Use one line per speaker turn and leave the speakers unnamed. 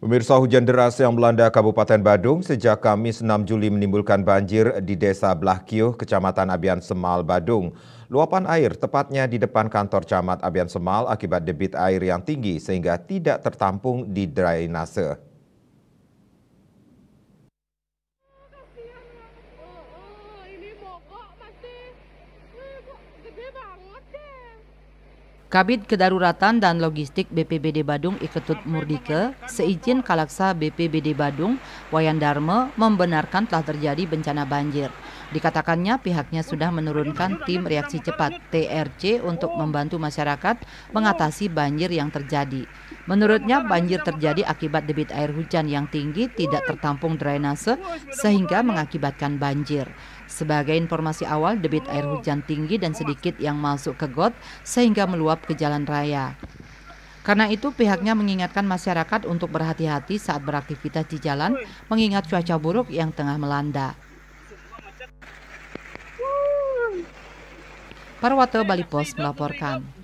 Pemirsa hujan deras yang melanda Kabupaten Badung sejak Kamis 6 Juli menimbulkan banjir di Desa Blahkiu, Kecamatan Abian Semal, Badung. Luapan air tepatnya di depan kantor camat Abian Semal akibat debit air yang tinggi sehingga tidak tertampung di drainase.
Kabit Kedaruratan dan Logistik BPBD Badung Iketut Murdike, seizin Kalaksa BPBD Badung, Wayan Dharma, membenarkan telah terjadi bencana banjir. Dikatakannya pihaknya sudah menurunkan tim reaksi cepat TRC untuk membantu masyarakat mengatasi banjir yang terjadi. Menurutnya banjir terjadi akibat debit air hujan yang tinggi tidak tertampung drainase sehingga mengakibatkan banjir. Sebagai informasi awal, debit air hujan tinggi dan sedikit yang masuk ke got sehingga meluap ke jalan raya. Karena itu pihaknya mengingatkan masyarakat untuk berhati-hati saat beraktivitas di jalan mengingat cuaca buruk yang tengah melanda. Bali Balipos melaporkan.